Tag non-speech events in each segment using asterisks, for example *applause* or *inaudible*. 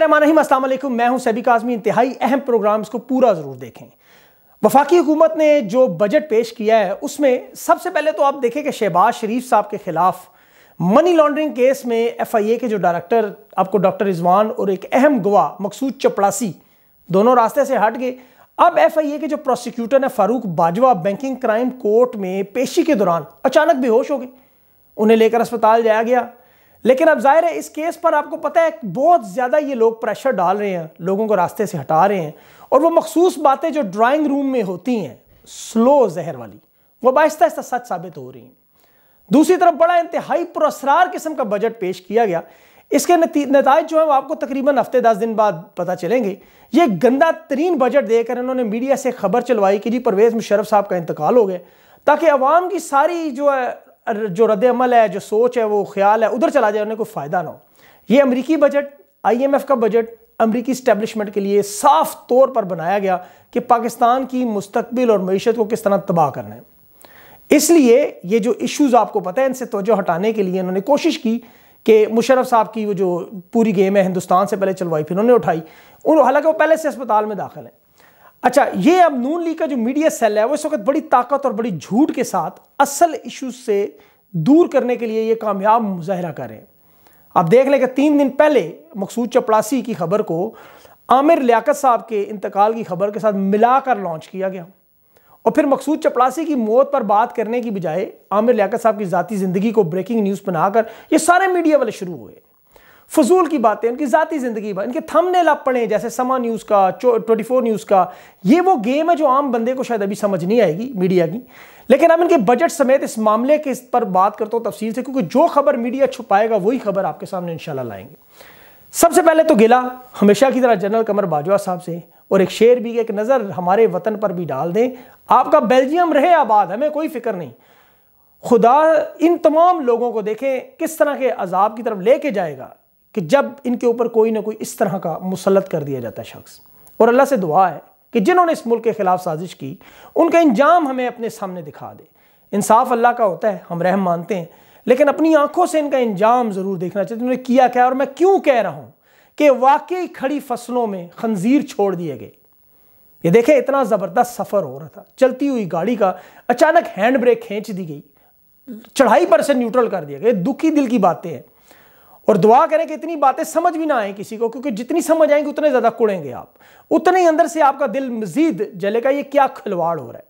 बिस्मिल्लाम असल मैं हूं सैबिक काजमी इंतहाई अहम प्रोग्राम्स को पूरा ज़रूर देखें वफाकी हुकूमत ने जो बजट पेश किया है उसमें सबसे पहले तो आप देखें कि शहबाज शरीफ साहब के ख़िलाफ़ मनी लॉन्ड्रिंग केस में एफ आई ए के जो डायरेक्टर आपको डॉक्टर रिजवान और एक अहम गवाह मकसूद चपड़ासी दोनों रास्ते से हट गए अब एफ आई ए के जो प्रोसिक्यूटर हैं Farooq Bajwa banking crime court में पेशी के दौरान अचानक बेहोश हो गए उन्हें लेकर अस्पताल जाया गया लेकिन अब जाहिर है इस केस पर आपको पता है बहुत ज़्यादा ये लोग प्रेशर डाल रहे हैं लोगों को रास्ते से हटा रहे हैं और वो मखसूस बातें जो ड्राइंग रूम में होती हैं स्लो जहर वाली वो बाहिस्ता आहिस्ता सच साबित हो रही हैं दूसरी तरफ बड़ा इंतहाई पुरसरार किस्म का बजट पेश किया गया इसके नतज जो है वो आपको तकरीबन हफ्ते दस दिन बाद पता चलेंगे ये गंदा तरीन बजट देकर इन्होंने मीडिया से खबर चलवाई कि जी परवेज़ मुशरफ साहब का इंतकाल हो गया ताकि अवाम की सारी जो है जो रद्द अमल है जो सोच है वो ख्याल है उधर चला जाए उन्हें कोई फ़ायदा ना हो ये अमरीकी बजट आईएमएफ का बजट अमरीकी इस्टेबलिशमेंट के लिए साफ तौर पर बनाया गया कि पाकिस्तान की मुस्तबिल और मीशत को किस तरह तबाह करना है इसलिए ये जो इश्यूज़ आपको पता है इनसे तोजह हटाने के लिए इन्होंने कोशिश की कि मुशरफ साहब की वो जो पूरी गेम है हिंदुस्तान से पहले चलवाई फिर उन्होंने उठाई उन हालांकि वो पहले से अस्पताल में दाखिल हैं अच्छा ये अब नून लीग का जो मीडिया सेल है वो इस वक्त बड़ी ताकत और बड़ी झूठ के साथ असल इश्यूज से दूर करने के लिए ये कामयाब मुजाहरा करें आप देख लें कि तीन दिन पहले मकसूद चपड़ासी की खबर को आमिर लियाकत साहब के इंतकाल की खबर के साथ मिलाकर लॉन्च किया गया और फिर मकसूद चपड़ासी की मौत पर बात करने की बजाय आमिर लियाकत साहब की ज़ाती ज़िंदगी को ब्रेकिंग न्यूज़ बनाकर ये सारे मीडिया वाले शुरू हुए फजूल की बातें उनकी ज़ाती ज़िंदगी इनके थंबनेल आप पढ़ें जैसे समा न्यूज़ का ट्वेंटी फोर न्यूज़ का ये वो गेम है जो आम बंदे को शायद अभी समझ नहीं आएगी मीडिया की लेकिन अब इनके बजट समेत इस मामले के इस पर बात करता हूँ तफसील से क्योंकि जो खबर मीडिया छुपाएगा वही खबर आपके सामने इंशाल्लाह लाएंगे सबसे पहले तो गिला हमेशा की तरह जनरल कमर बाजवा साहब से और एक शेर भी एक नज़र हमारे वतन पर भी डाल दें आपका बेल्जियम रहे आबाद हमें कोई फिक्र नहीं खुदा इन तमाम लोगों को देखें किस तरह के अजाब की तरफ लेके जाएगा कि जब इनके ऊपर कोई ना कोई इस तरह का मुसलत कर दिया जाता है शख्स और अल्लाह से दुआ है कि जिन्होंने इस मुल्क के ख़िलाफ़ साजिश की उनका इंजाम हमें अपने सामने दिखा दे इंसाफ अल्लाह का होता है हम रहम मानते हैं लेकिन अपनी आंखों से इनका इंजाम ज़रूर देखना चाहिए उन्होंने किया क्या और मैं क्यों कह रहा हूँ कि वाकई खड़ी फसलों में खंजीर छोड़ दिए गए ये देखें इतना ज़बरदस्त सफ़र हो रहा था चलती हुई गाड़ी का अचानक हैंड ब्रेक खींच दी गई चढ़ाई पर से न्यूट्रल कर दिया गया दुखी दिल की बातें हैं और दुआ करें कि इतनी बातें समझ भी ना आए किसी को क्योंकि जितनी समझ आएंगी उतने ज़्यादा कुड़ेंगे आप उतने ही अंदर से आपका दिल मजीद जलेगा ये क्या खिलवाड़ हो रहा है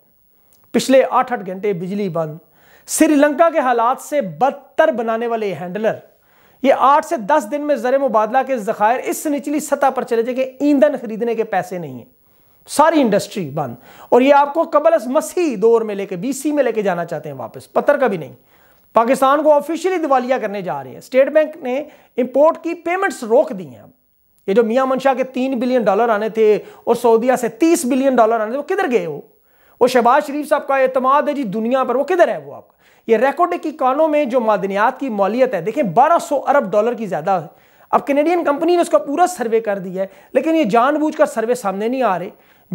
पिछले आठ आठ घंटे बिजली बंद श्रीलंका के हालात से बदतर बनाने वाले हैंडलर ये आठ से दस दिन में ज़र मुबादला के ज़खायर इस निचली सतह पर चले जाएंगे ईंधन खरीदने के पैसे नहीं है सारी इंडस्ट्री बंद और ये आपको कबल मसीह दौर में लेके बीसी में लेके जाना चाहते हैं वापस पत्थर का भी नहीं पाकिस्तान को ऑफिशियली दिवालिया करने जा रहे हैं स्टेट बैंक ने इंपोर्ट की पेमेंट्स रोक दी हैं ये जो मियाँ मनशा के तीन बिलियन डॉलर आने थे और सऊदिया से तीस बिलियन डॉलर आने थे वो किधर गए वो वो शहबाज शरीफ साहब का अतमाद है जी दुनिया पर वो किधर है वो आपका ये रिकॉर्डिक कानों में जो मादनियात की मौलियत है देखें सौ अरब डॉलर की ज़्यादा है अब कैनेडियन कंपनी ने उसका पूरा सर्वे कर दिया है लेकिन ये जानबूझकर सर्वे सामने नहीं आ रहे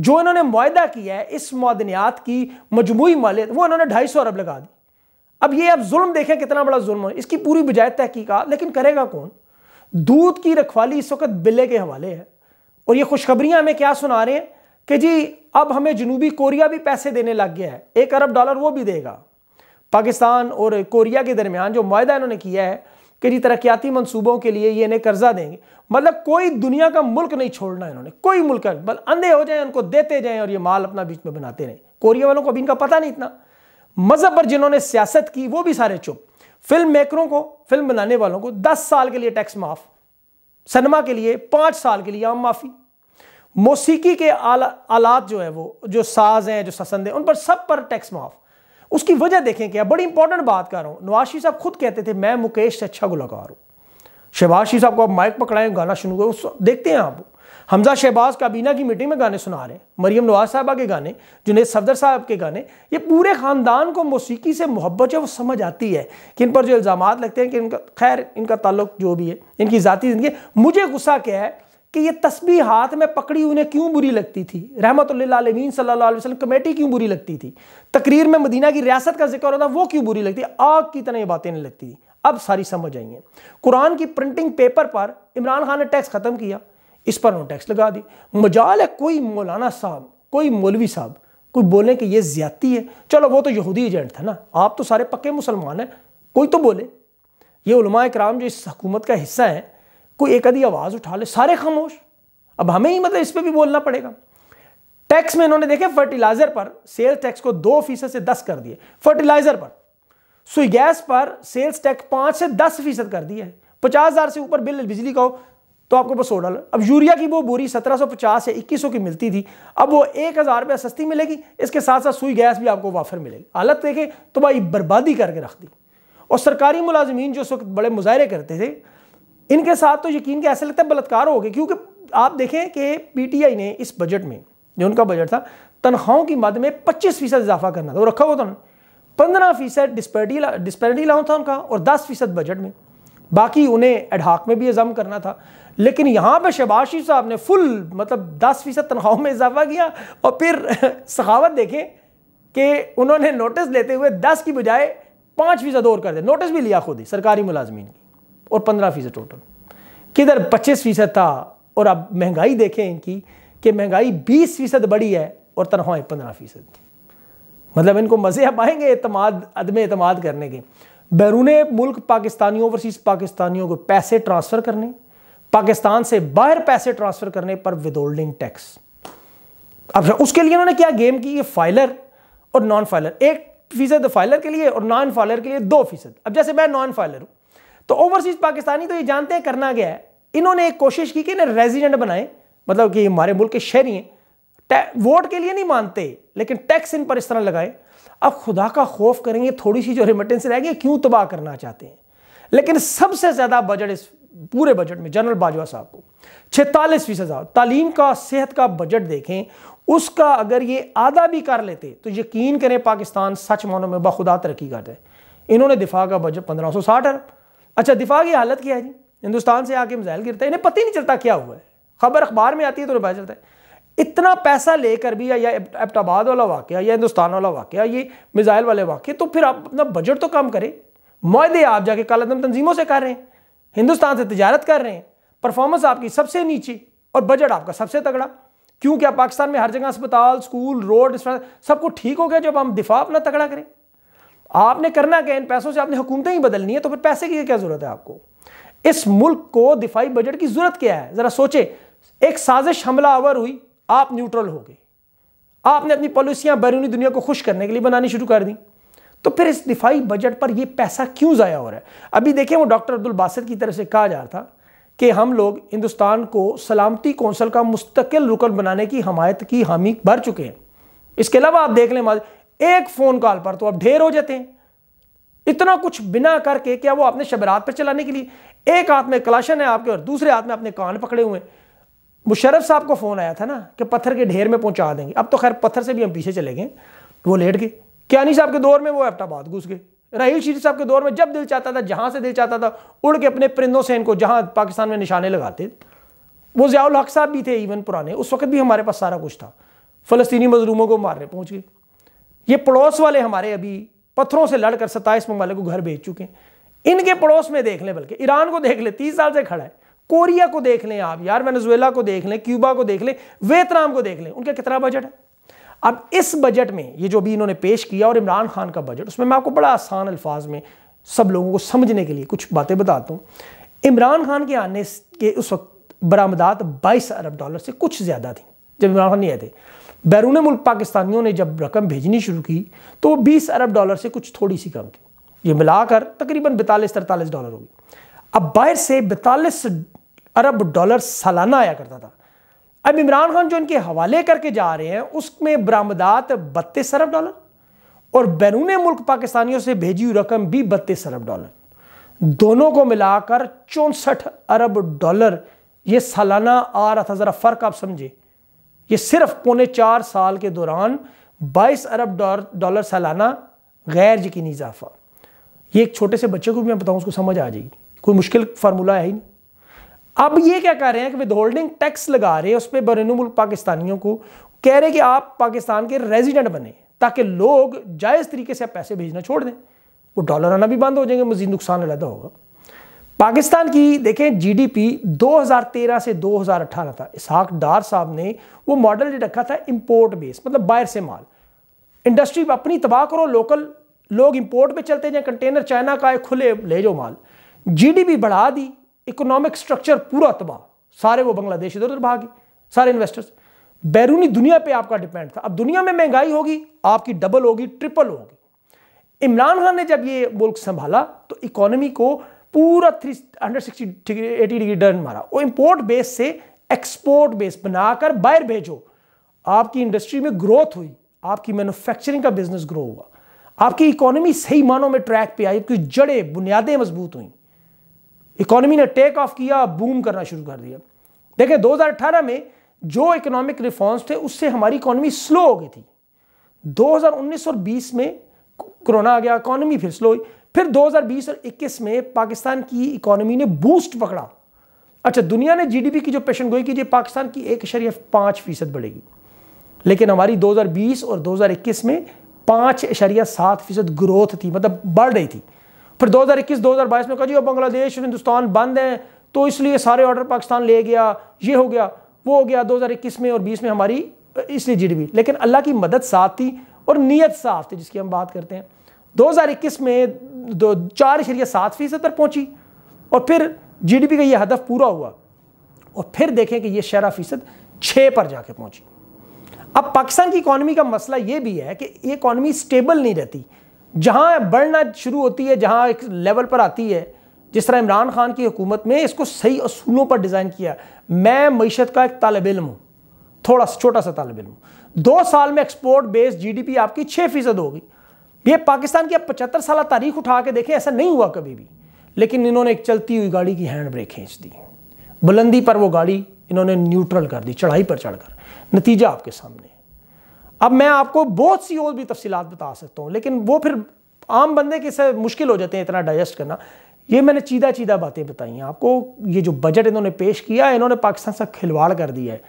जो इन्होंने माहा किया है इस मादनियात की मजमू मालियत वो इन्होंने ढाई सौ अरब लगा दी अब ये आप जुल्म देखें कितना बड़ा जुल्म है इसकी पूरी बजाय तहकीकत लेकिन करेगा कौन दूध की रखवाली इस वक्त बिल्ले के हवाले है और ये खुशखबरियां हमें क्या सुना रहे हैं कि जी अब हमें जनूबी कोरिया भी पैसे देने लग गया है एक अरब डॉलर वो भी देगा पाकिस्तान और कोरिया के दरमियान जो माहा इन्होंने किया है कि जी तरक्याती मनसूबों के लिए ये इन्हें कर्जा देंगे मतलब कोई दुनिया का मुल्क नहीं छोड़ना इन्होंने कोई मुल्क अंधे हो जाए उनको देते जाए और ये माल अपना बीच में बनाते रहें कोरिया वालों को अभी इनका पता नहीं इतना मजहब पर जिन्होंने सियासत की वो भी सारे चुप फिल्म मेकरों को फिल्म बनाने वालों को दस साल के लिए टैक्स माफ सनमा के लिए पांच साल के लिए आम माफ़ी मौसीकी के आला, आलात जो है वो जो साज हैं जो ससंद हैं उन पर सब पर टैक्स माफ उसकी वजह देखें क्या बड़ी इंपॉर्टेंट बात कर रहा हूं नवाशी साहब खुद कहते थे मैं मुकेश से अच्छा गुलाकार हूं शहबाज साहब को आप माइक पकड़ाएं गाना शुरू करो देखते हैं आप हमजा शहबाज काबीना की मीटिंग में गाने सुना रहे हैं मरियम नवाज साहबा के गाने जुनेद सफदर साहब के गाने ये पूरे ख़ानदान को मौसीकी से मोहब्बत है वो समझ आती है कि इन पर जो इल्ज़ाम लगते हैं कि इनका खैर इनका ताल्लुक जो भी है इनकी ज़ाती ज़िंदगी मुझे गुस्सा क्या है कि ये तस्बी हाथ में पकड़ी उन्हें क्यों बुरी लगती थी रहमत आलमीन सल्ला वसलम कमेटी क्यों बुरी लगती थी तकरीर में मदीना की रियासत का जिक्र होता वो क्यों बुरी लगती आग की तरह ये बातें नहीं लगती थी अब सारी समझ आई हैं कुरान की प्रिंटिंग पेपर पर इमरान खान ने टैक्स ख़त्म किया इस पर उन्होंने टैक्स लगा दी मजाल है कोई मौलाना साहब कोई मौलवी साहब कोई बोले कि ये ज्यादती है चलो वो तो यहूदी एजेंट था ना आप तो सारे पक्के मुसलमान हैं कोई तो बोले ये उलमा कराम जो इस हकूमत का हिस्सा है कोई एक आधी आवाज़ उठा ले सारे खामोश अब हमें ही मतलब इस पर भी बोलना पड़ेगा टैक्स में इन्होंने देखे फर्टिलाइज़र पर सेल्स टैक्स को दो फीसद से दस कर दिए फर्टिलाइज़र पर सुई गैस पर सेल्स टैक्स पाँच से दस फीसद कर दिया है पचास हज़ार से ऊपर बिल बिजली का हो तो आपको पास सौ डॉलर अब यूरिया की वो बोरी 1750 या 2100 की मिलती थी अब वो एक हज़ार रुपया सस्ती मिलेगी इसके साथ साथ सुई गैस भी आपको वाफर मिलेगी हालत देखें तो भाई बर्बादी करके रख दी और सरकारी मुलाजमीन जो उस वक्त बड़े मुजाहरे करते थे इनके साथ तो यकीन के ऐसे लगता है बलात्कार हो गए क्योंकि आप देखें कि आई ने इस बजट में जो उनका बजट था तनख्वाहों की मद में पच्चीस फीसद इजाफा करना था वो रखा हुआ था पंद्रह फीसद डिस्पेरिटी डिस्पैरिटी लाना था उनका और दस फीसद बजट में बाकी उन्हें एडहाक में भी इजाम करना था लेकिन यहाँ पे शबाशी साहब ने फुल मतलब दस फीसद तनख्वाहों में इजाफा किया और फिर *laughs* सखावत देखें कि उन्होंने नोटिस लेते हुए दस की बजाय पाँच फीसद और कर दिया नोटिस भी लिया खुद ही सरकारी मुलाजमीन की और पंद्रह फीसद टोटल किधर पच्चीस फीसद था और अब महंगाई देखें इनकी कि महंगाई बीस फीसद बढ़ी है और तनख्वाहें पंद्रह फीसद मतलब इनको मज़े अब आएंगे अतमाद अदम अतमाद करने के बैरून मुल्क पाकिस्तानी ओवरसीज पाकिस्तानियों को पैसे ट्रांसफ़र करने पाकिस्तान से बाहर पैसे ट्रांसफ़र करने पर विदोल्डिंग टैक्स अब उसके लिए उन्होंने क्या गेम की ये फाइलर और नॉन फाइलर एक फीसद फाइलर के लिए और नॉन फाइलर के लिए दो फीसद अब जैसे मैं नॉन फाइलर हूं तो ओवरसीज पाकिस्तानी तो ये जानते हैं करना गया है इन्होंने एक कोशिश की कि इन्हें रेजिडेंट बनाए मतलब कि हमारे मुल्क के शहरी हैं वोट के लिए नहीं मानते लेकिन टैक्स इन पर इस तरह लगाए अब खुदा का खौफ करेंगे थोड़ी सी जो रिमिटेंस रहेगी क्यों तबाह करना चाहते हैं लेकिन सबसे ज़्यादा बजट इस पूरे बजट में जनरल बाजवा साहब को छतालीस फीसद तालीम का सेहत का बजट देखें उसका अगर ये आधा भी कर लेते तो यकीन करें पाकिस्तान सच मानों में बखुदा तरक्की करते इन्होंने दिफा का बजट पंद्रह सौ साठ अरब अच्छा दिफा की हालत क्या है जी हिंदुस्तान से आके मिसाइल गिरता है इन्हें पता ही नहीं चलता क्या हुआ है खबर अखबार में आती है तो पता चलता है इतना पैसा लेकर भी या, या एबटाबाद वाला वाक़ या हिंदुस्तान वाला वाक़ ये मिज़ाइल वाले वाक़ तो फिर आप अपना बजट तो कम करें माहे आप जाके कालादम तंजीमों से कर रहे हैं हिंदुस्तान से तजारत कर रहे हैं परफॉर्मेंस आपकी सबसे नीचे और बजट आपका सबसे तगड़ा क्यों क्या पाकिस्तान में हर जगह अस्पताल स्कूल रोड सब कुछ ठीक हो गया जब हम दिफा अपना तगड़ा करें आपने करना क्या इन पैसों से आपने हुकूमतें ही बदलनी है तो फिर पैसे की क्या ज़रूरत है आपको इस मुल्क को दिफाई बजट की ज़रूरत क्या है ज़रा सोचे एक साजिश हमला आवर हुई आप न्यूट्रल हो गए आपने अपनी पॉलिसियां बैरूनी दुनिया को खुश करने के लिए बनानी शुरू कर दी तो फिर इस दिफाई बजट पर यह पैसा क्यों ज़ाया हो रहा है अभी देखें वो डॉक्टर अब्दुल बासित की तरफ से कहा जा रहा था कि हम लोग हिंदुस्तान को सलामती कौंसल का मुस्तकिल रुकन बनाने की हमायत की हामी भर चुके हैं इसके अलावा आप देख लें एक फ़ोन कॉल पर तो आप ढेर हो जाते हैं इतना कुछ बिना करके क्या वो आपने शबरात पर चलाने के लिए एक हाथ में कलाशन है आपके और दूसरे हाथ में अपने कान पकड़े हुए हैं मुशरफ साहब को फ़ोन आया था ना कि पत्थर के ढेर में पहुंचा देंगे अब तो खैर पत्थर से भी हम पीछे चले गए वो लेट गए क्यानी साहब के दौर में वो एबटाबाद घुस गए राहील शीर साहब के दौर में जब दिल चाहता था जहाँ से दिल चाहता था उड़ के अपने परिंदों से इनको जहाँ पाकिस्तान में निशाने लगाते वो ज़ियाउल हक साहब भी थे इवन पुराने उस वक्त भी हमारे पास सारा कुछ था फ़लस्तनी मजलूमों को मारने पहुँच गए ये पड़ोस वाले हमारे अभी पत्थरों से लड़कर सत्ताईस ममालिक को घर भेज चुके हैं इनके पड़ोस में देख लें बल्कि ईरान को देख ले तीस साल से खड़ा है कोरिया को देख लें आप यार वेनेजुएला को देख लें क्यूबा को देख लें वियतनाम को देख लें उनका कितना बजट है अब इस बजट में ये जो भी इन्होंने पेश किया और इमरान खान का बजट उसमें मैं आपको बड़ा आसान अल्फाज में सब लोगों को समझने के लिए कुछ बातें बताता हूँ इमरान खान के आने के उस वक्त बरामदात 22 अरब डॉलर से कुछ ज़्यादा थी जब इमरान खान नहीं आए थे बैरून मुल्क पाकिस्तानियों ने जब रकम भेजनी शुरू की तो वो बीस अरब डॉलर से कुछ थोड़ी सी कम थी ये मिलाकर तकरीबन बैतालीस तरतालीस डॉलर होगी अब बाहर से बैतालीस अरब डॉलर सालाना आया करता था अब इमरान खान जो इनके हवाले करके जा रहे हैं उसमें बरामदात बत्तीस अरब डॉलर और बैरून मुल्क पाकिस्तानियों से भेजी हुई रकम भी बत्तीस अरब डॉलर दोनों को मिलाकर चौंसठ अरब डॉलर ये सालाना आ रहा था ज़रा फ़र्क आप समझे ये सिर्फ पौने चार साल के दौरान बाईस अरब डॉलर सालाना गैर यकीनी इजाफा ये एक छोटे से बच्चे को भी मैं बताऊँ उसको समझ आ जाएगी कोई मुश्किल फार्मूला है ही नहीं अब ये क्या कर रहे हैं कि विद होल्डिंग टैक्स लगा रहे हैं उस पर बरून मुल्क पाकिस्तानियों को कह रहे कि आप पाकिस्तान के रेजिडेंट बने ताकि लोग जायज़ तरीके से पैसे भेजना छोड़ दें वो डॉलर आना भी बंद हो जाएंगे मजीद नुकसान अलहदा होगा पाकिस्तान की देखें जीडीपी 2013 से 2018 था इसहाक डार साहब ने वो मॉडल रखा था इंपोर्ट बेस मतलब बाहर से माल इंडस्ट्री अपनी तबाह करो लोकल लोग इंपोर्ट पे चलते जाएं कंटेनर चाइना का है खुले ले जाओ माल जीडीपी बढ़ा दी इकोनॉमिक स्ट्रक्चर पूरा तबाह सारे वो बांग्लादेश इधर उधर भागे सारे इन्वेस्टर्स बैरूनी दुनिया पे आपका डिपेंड था अब दुनिया में महंगाई होगी आपकी डबल होगी ट्रिपल होगी इमरान खान ने जब ये मुल्क संभाला तो इकोनॉमी को पूरा three hundred sixty degree eighty degree turn मारा वो इम्पोर्ट बेस से एक्सपोर्ट बेस बनाकर बाहर भेजो आपकी इंडस्ट्री में ग्रोथ हुई आपकी मैन्युफैक्चरिंग का बिजनेस ग्रो हुआ आपकी इकोनॉमी सही मानों में ट्रैक पे आई आपकी जड़ें बुनियादें मजबूत हुई इकोनॉमी ने टेक ऑफ किया बूम करना शुरू कर दिया देखें 2018 में जो इकोनॉमिक रिफॉर्म्स थे उससे हमारी इकोनॉमी स्लो हो गई थी 2019 और 20 में कोरोना आ गया इकोनॉमी फिर स्लो हुई फिर 2020 और 21 में पाकिस्तान की इकोनॉमी ने बूस्ट पकड़ा अच्छा दुनिया ने जीडीपी की जो पेशन गोई की पाकिस्तान की एक अशरिया पाँच फीसद बढ़ेगी लेकिन हमारी 2020 और 2021 में पाँच अशरिया सात फीसद ग्रोथ थी मतलब बढ़ रही थी फिर 2021 2022 में कहा जी अब बांग्लादेश और हिंदुस्तान बंद हैं तो इसलिए सारे ऑर्डर पाकिस्तान ले गया ये हो गया वो हो गया 2021 में और 20 में हमारी इसलिए पी लेकिन अल्लाह की मदद साथ थी और नीयत साफ थी जिसकी हम बात करते हैं 2021 में दो चार इशरिया सात फीसद पर पहुंची और फिर पी का यह हदफ पूरा हुआ और फिर देखें कि यह शरा फीसद छः पर जाके पहुँची अब पाकिस्तान की इकॉनमी का मसला ये भी है कि ये इकॉनमी स्टेबल नहीं रहती जहां बढ़ना शुरू होती है जहां एक लेवल पर आती है जिस तरह इमरान खान की हुकूमत में इसको सही असूलों पर डिज़ाइन किया मैं मीशत का एक तालब इलम हूं थोड़ा छोटा सा तालब इलम दो साल में एक्सपोर्ट बेस्ड जीडीपी आपकी छह फीसद होगी ये पाकिस्तान की पचहत्तर साल तारीख उठा के देखें ऐसा नहीं हुआ कभी भी लेकिन इन्होंने एक चलती हुई गाड़ी की हैंड ब्रेक खींच दी बुलंदी पर वो गाड़ी इन्होंने न्यूट्रल कर दी चढ़ाई पर चढ़कर नतीजा आपके सामने अब मैं आपको बहुत सी और भी तफसीत बता सकता हूँ लेकिन वो फिर आम बंदे के से मुश्किल हो जाते हैं इतना डाइजेस्ट करना ये मैंने चीदा चीदा बातें बताई हैं आपको ये जो बजट इन्होंने पेश किया है इन्होंने पाकिस्तान से खिलवाड़ कर दिया है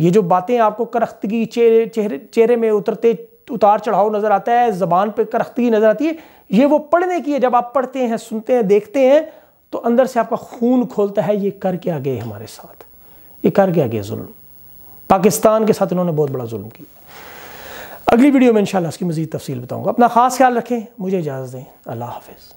ये जो बातें आपको करख्तगी चेहरे चेहरे चेहरे में उतरते उतार चढ़ाव नज़र आता है ज़बान पर करख्तगी नज़र आती है ये वो पढ़ने की है जब आप पढ़ते हैं सुनते हैं देखते हैं तो अंदर से आपका खून खोलता है ये करके आ गए हमारे साथ ये करके आ गए जुल्म पाकिस्तान के साथ इन्होंने बहुत बड़ा जुल्म किया अगली वीडियो में इंशाल्लाह उसकी मज़ीद तफसील बताऊँगा अपना ख़ास ख्याल रखें मुझे इजाज़त दें अल्लाह हाफिज़